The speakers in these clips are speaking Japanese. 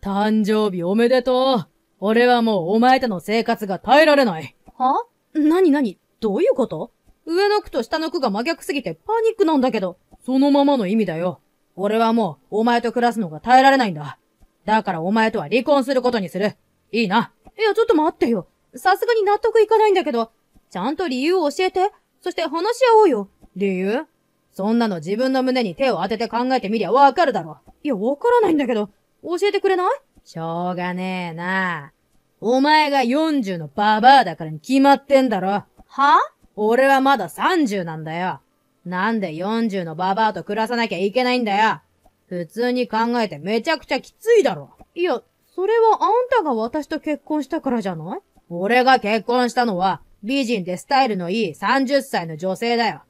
誕生日おめでとう。俺はもうお前との生活が耐えられない。はなになにどういうこと上の句と下の句が真逆すぎてパニックなんだけど、そのままの意味だよ。俺はもうお前と暮らすのが耐えられないんだ。だからお前とは離婚することにする。いいな。いや、ちょっと待ってよ。さすがに納得いかないんだけど、ちゃんと理由を教えて。そして話し合おうよ。理由そんなの自分の胸に手を当てて考えてみりゃわかるだろ。いや、わからないんだけど。教えてくれないしょうがねえな。お前が40のババアだからに決まってんだろ。は俺はまだ30なんだよ。なんで40のババアと暮らさなきゃいけないんだよ。普通に考えてめちゃくちゃきついだろ。いや、それはあんたが私と結婚したからじゃない俺が結婚したのは美人でスタイルのいい30歳の女性だよ。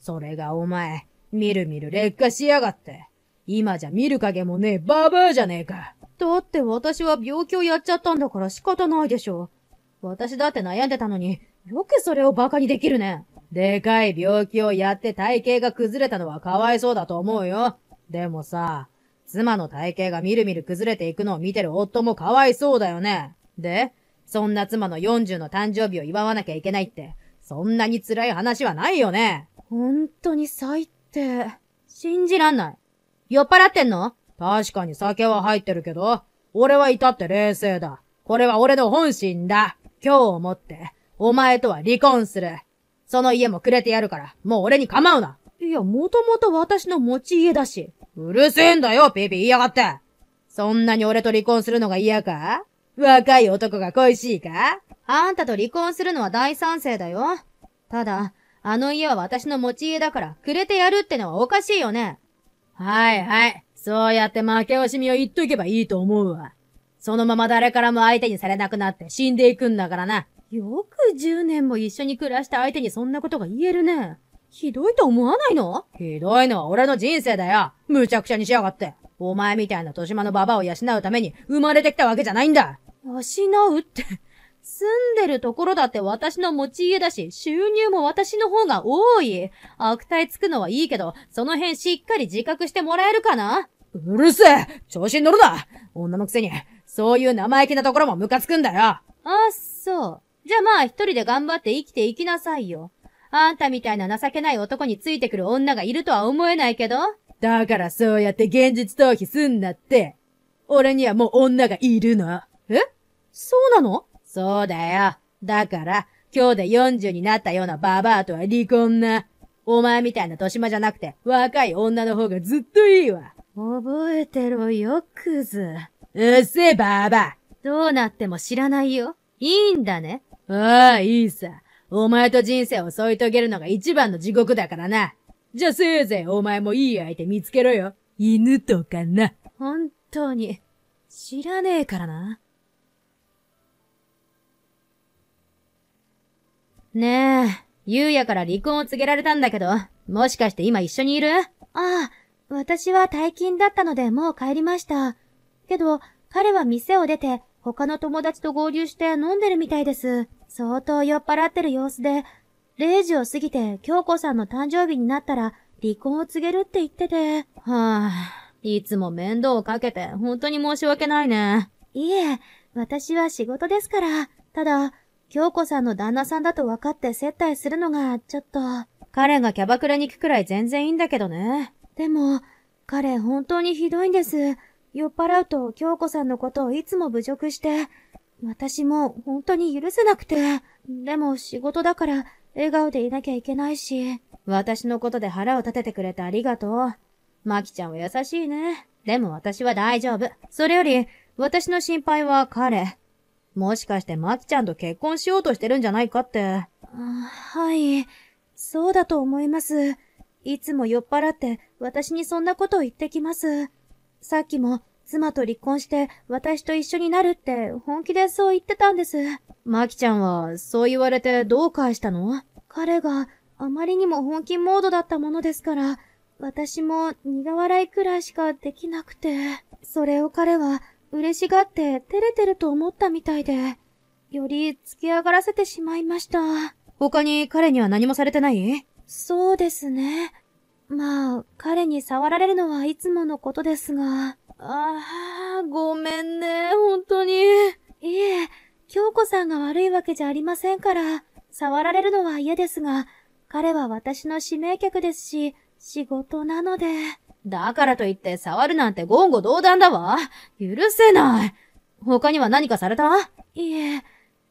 それがお前、みるみる劣化しやがって。今じゃ見る影もねえババアじゃねえか。だって私は病気をやっちゃったんだから仕方ないでしょ。私だって悩んでたのに、よくそれを馬鹿にできるね。でかい病気をやって体型が崩れたのはかわいそうだと思うよ。でもさ、妻の体型がみるみる崩れていくのを見てる夫もかわいそうだよね。で、そんな妻の40の誕生日を祝わなきゃいけないって、そんなに辛い話はないよね。本当に最低。信じらんない。酔っ払ってんの確かに酒は入ってるけど、俺は至って冷静だ。これは俺の本心だ。今日をもって、お前とは離婚する。その家もくれてやるから、もう俺に構うな。いや、もともと私の持ち家だし。うるせえんだよ、ピピ言いやがって。そんなに俺と離婚するのが嫌か若い男が恋しいかあんたと離婚するのは大賛成だよ。ただ、あの家は私の持ち家だから、くれてやるってのはおかしいよね。はいはい。そうやって負け惜しみを言っとけばいいと思うわ。そのまま誰からも相手にされなくなって死んでいくんだからな。よく10年も一緒に暮らした相手にそんなことが言えるね。ひどいと思わないのひどいのは俺の人生だよ。むちゃくちゃにしやがって。お前みたいな年島のババを養うために生まれてきたわけじゃないんだ。養うって住んでるところだって私の持ち家だし、収入も私の方が多い。悪態つくのはいいけど、その辺しっかり自覚してもらえるかなうるせえ調子に乗るな女のくせに、そういう生意気なところもムカつくんだよあ、そう。じゃあまあ一人で頑張って生きていきなさいよ。あんたみたいな情けない男についてくる女がいるとは思えないけど。だからそうやって現実逃避すんなって。俺にはもう女がいるの。えそうなのそうだよ。だから、今日で40になったようなババアとは離婚な。お前みたいな年間じゃなくて、若い女の方がずっといいわ。覚えてろよ、クズ。うっせえ、ババア。どうなっても知らないよ。いいんだね。ああ、いいさ。お前と人生を添い遂げるのが一番の地獄だからな。じゃあせいぜいお前もいい相手見つけろよ。犬とかな。本当に、知らねえからな。ねえ、ゆうやから離婚を告げられたんだけど、もしかして今一緒にいるああ、私は大金だったのでもう帰りました。けど、彼は店を出て、他の友達と合流して飲んでるみたいです。相当酔っ払ってる様子で、0時を過ぎて京子さんの誕生日になったら離婚を告げるって言ってて。はぁ、あ、いつも面倒をかけて本当に申し訳ないね。いえ、私は仕事ですから。ただ、京子さんの旦那さんだと分かって接待するのが、ちょっと。彼がキャバクラに行くくらい全然いいんだけどね。でも、彼本当にひどいんです。酔っ払うと京子さんのことをいつも侮辱して、私も本当に許せなくて。でも仕事だから笑顔でいなきゃいけないし。私のことで腹を立ててくれてありがとう。まきちゃんは優しいね。でも私は大丈夫。それより、私の心配は彼。もしかしてまきちゃんと結婚しようとしてるんじゃないかって。はい。そうだと思います。いつも酔っ払って私にそんなことを言ってきます。さっきも妻と離婚して私と一緒になるって本気でそう言ってたんです。まきちゃんはそう言われてどう返したの彼があまりにも本気モードだったものですから、私も苦笑いくらいしかできなくて。それを彼は嬉しがって照れてると思ったみたいで、より突き上がらせてしまいました。他に彼には何もされてないそうですね。まあ、彼に触られるのはいつものことですが。ああ、ごめんね、本当に。いえ、京子さんが悪いわけじゃありませんから、触られるのは嫌ですが、彼は私の指名客ですし、仕事なので。だからといって触るなんて言語道断だわ。許せない。他には何かされたいいえ、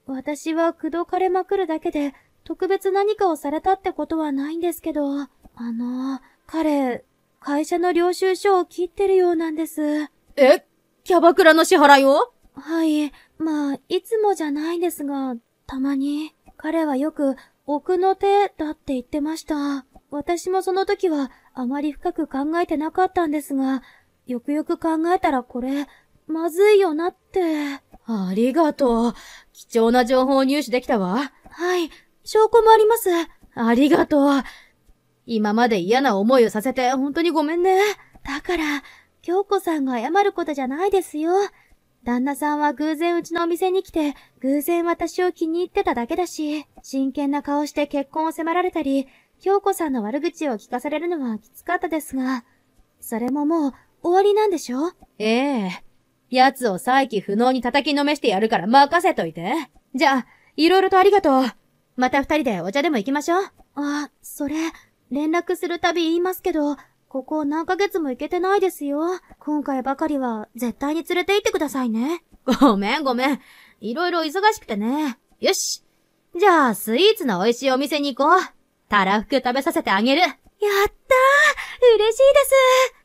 私は口説かれまくるだけで、特別何かをされたってことはないんですけど、あの、彼、会社の領収書を切ってるようなんです。えキャバクラの支払いをはい、まあ、いつもじゃないんですが、たまに。彼はよく、奥の手だって言ってました。私もその時は、あまり深く考えてなかったんですが、よくよく考えたらこれ、まずいよなって。ありがとう。貴重な情報を入手できたわ。はい。証拠もあります。ありがとう。今まで嫌な思いをさせて本当にごめんね。だから、京子さんが謝ることじゃないですよ。旦那さんは偶然うちのお店に来て、偶然私を気に入ってただけだし、真剣な顔して結婚を迫られたり、京子さんの悪口を聞かされるのはきつかったですが、それももう終わりなんでしょええ。奴を再起不能に叩きのめしてやるから任せといて。じゃあ、いろいろとありがとう。また二人でお茶でも行きましょう。あ、それ、連絡するたび言いますけど、ここ何ヶ月も行けてないですよ。今回ばかりは絶対に連れて行ってくださいね。ごめんごめん。いろいろ忙しくてね。よし。じゃあ、スイーツの美味しいお店に行こう。たらふく食べさせてあげる。やったー嬉しいです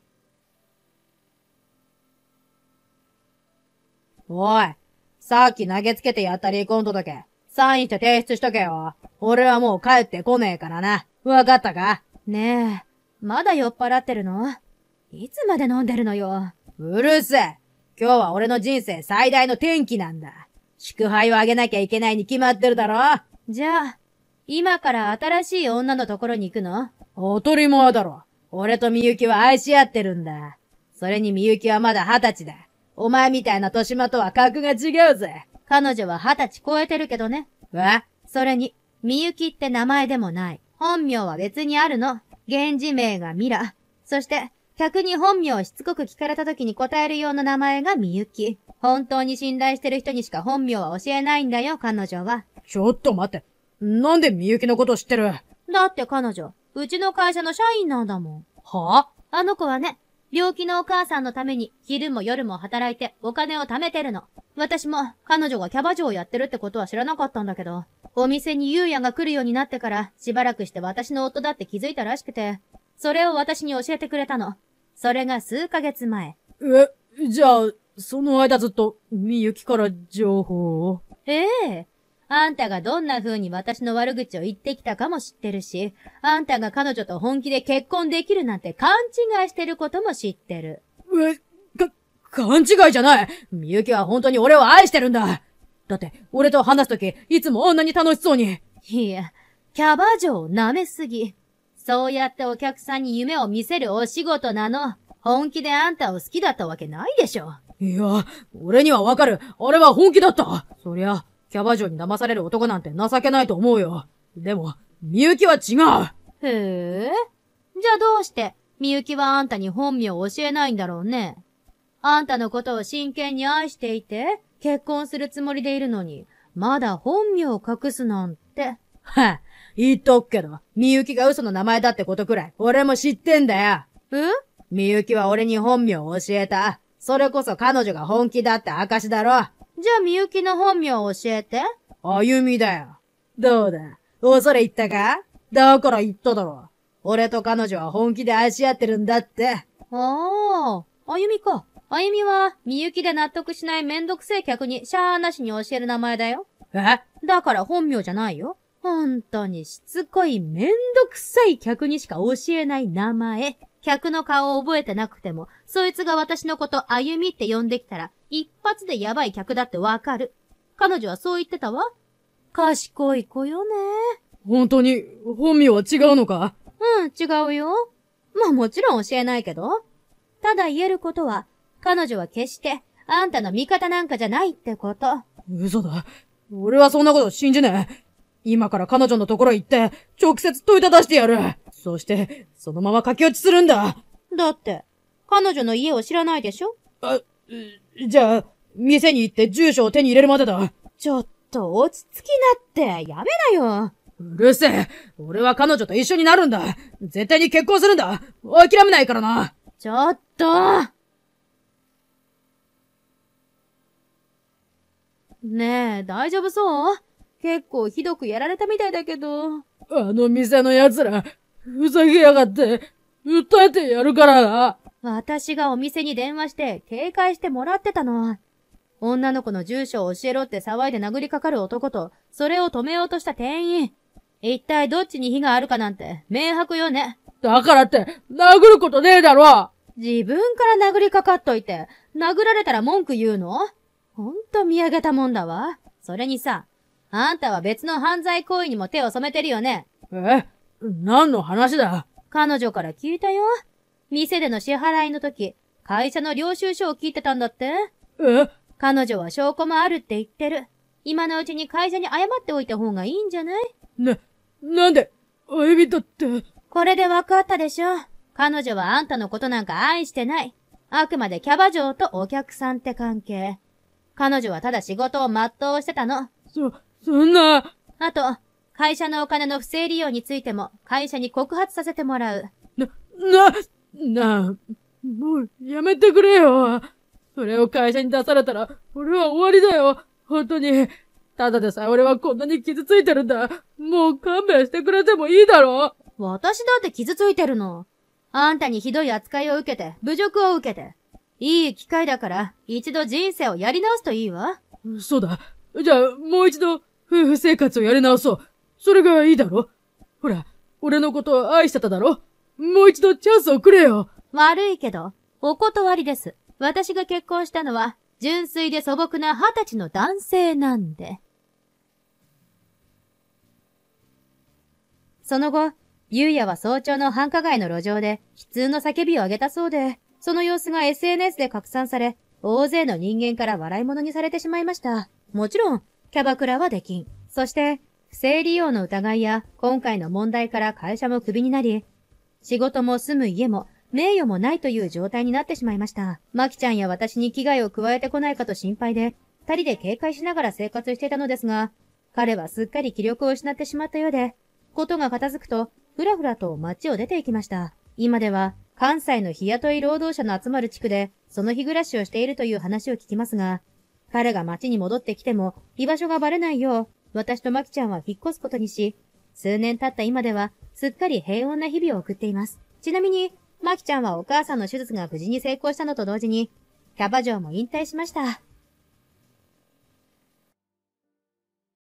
おい、さっき投げつけてやったリコン届け。サインして提出しとけよ。俺はもう帰ってこねえからな。わかったかねえ、まだ酔っ払ってるのいつまで飲んでるのよ。うるせえ今日は俺の人生最大の転機なんだ。祝杯をあげなきゃいけないに決まってるだろじゃあ、今から新しい女のところに行くの当たり前だろ。俺とみゆきは愛し合ってるんだ。それにみゆきはまだ二十歳だ。お前みたいな年島とは格が違うぜ。彼女は二十歳超えてるけどね。えそれに、みゆきって名前でもない。本名は別にあるの。源氏名がミラ。そして、客に本名をしつこく聞かれた時に答えるような名前がみゆき。本当に信頼してる人にしか本名は教えないんだよ、彼女は。ちょっと待って。なんでみゆきのこと知ってるだって彼女、うちの会社の社員なんだもん。はあ、あの子はね、病気のお母さんのために昼も夜も働いてお金を貯めてるの。私も彼女がキャバ嬢をやってるってことは知らなかったんだけど。お店にゆうやが来るようになってから、しばらくして私の夫だって気づいたらしくて、それを私に教えてくれたの。それが数ヶ月前。え、じゃあ、その間ずっと、みゆきから情報を。ええあんたがどんな風に私の悪口を言ってきたかも知ってるし、あんたが彼女と本気で結婚できるなんて勘違いしてることも知ってる。え、か、勘違いじゃないみゆきは本当に俺を愛してるんだだって、俺と話すとき、いつもあんなに楽しそうに。いや、キャバ嬢舐めすぎ。そうやってお客さんに夢を見せるお仕事なの。本気であんたを好きだったわけないでしょ。いや、俺にはわかる。あれは本気だった。そりゃ、キャバ嬢に騙される男なんて情けないと思うよ。でも、みゆきは違う。ふえ。じゃあどうして、みゆきはあんたに本名を教えないんだろうね。あんたのことを真剣に愛していて、結婚するつもりでいるのに、まだ本名を隠すなんて。はい。言っとくけど、みゆきが嘘の名前だってことくらい、俺も知ってんだよ。えみゆきは俺に本名を教えた。それこそ彼女が本気だって証だろ。じゃあみゆきの本名を教えて。あゆみだよ。どうだ恐れ言ったかだから言っただろ。俺と彼女は本気で愛し合ってるんだって。ああ、あゆみか。あゆみは、みゆきで納得しないめんどくせえ客にシャーなしに教える名前だよ。えだから本名じゃないよ。本当にしつこいめんどくさい客にしか教えない名前。客の顔を覚えてなくても、そいつが私のこと、あゆみって呼んできたら、一発でやばい客だってわかる。彼女はそう言ってたわ。賢い子よね。本当に、本名は違うのかうん、違うよ。まあもちろん教えないけど。ただ言えることは、彼女は決して、あんたの味方なんかじゃないってこと。嘘だ。俺はそんなこと信じねえ。今から彼女のところへ行って、直接問いただしてやる。そして、そのまま駆け落ちするんだ。だって、彼女の家を知らないでしょあ、じゃあ、店に行って住所を手に入れるまでだ。ちょっと落ち着きなって、やめなよ。うるせえ。俺は彼女と一緒になるんだ。絶対に結婚するんだ。諦めないからな。ちょっと。ねえ、大丈夫そう結構ひどくやられたみたいだけど。あの店の奴ら、ふざけやがって、訴えてやるからな。私がお店に電話して、警戒してもらってたの。女の子の住所を教えろって騒いで殴りかかる男と、それを止めようとした店員。一体どっちに火があるかなんて、明白よね。だからって、殴ることねえだろ自分から殴りかかっといて、殴られたら文句言うのほんと見上げたもんだわ。それにさ、あんたは別の犯罪行為にも手を染めてるよね。え何の話だ彼女から聞いたよ。店での支払いの時、会社の領収書を聞いてたんだって。え彼女は証拠もあるって言ってる。今のうちに会社に謝っておいた方がいいんじゃないな、なんで、恋人って。これで分かったでしょ。彼女はあんたのことなんか愛してない。あくまでキャバ嬢とお客さんって関係。彼女はただ仕事を全うしてたの。そ、そんな。あと、会社のお金の不正利用についても、会社に告発させてもらう。な、な、な、もう、やめてくれよ。それを会社に出されたら、俺は終わりだよ。本当に。ただでさえ俺はこんなに傷ついてるんだ。もう勘弁してくれてもいいだろ私だって傷ついてるの。あんたにひどい扱いを受けて、侮辱を受けて、いい機会だから、一度人生をやり直すといいわ。そうだ。じゃあ、もう一度、夫婦生活をやり直そう。それがいいだろほら、俺のこと愛してただろもう一度チャンスをくれよ。悪いけど、お断りです。私が結婚したのは、純粋で素朴な二十歳の男性なんで。その後、ゆうやは早朝の繁華街の路上で、悲痛の叫びを上げたそうで、その様子が SNS で拡散され、大勢の人間から笑い物にされてしまいました。もちろん、キャバクラはできん。そして、不正利用の疑いや、今回の問題から会社もクビになり、仕事も住む家も、名誉もないという状態になってしまいました。マキちゃんや私に危害を加えてこないかと心配で、二人で警戒しながら生活していたのですが、彼はすっかり気力を失ってしまったようで、ことが片付くと、ふらふらと街を出て行きました。今では、関西の日雇い労働者の集まる地区で、その日暮らしをしているという話を聞きますが、彼が町に戻ってきても、居場所がバレないよう、私とマキちゃんは引っ越すことにし、数年経った今では、すっかり平穏な日々を送っています。ちなみに、マキちゃんはお母さんの手術が無事に成功したのと同時に、キャバ嬢も引退しました。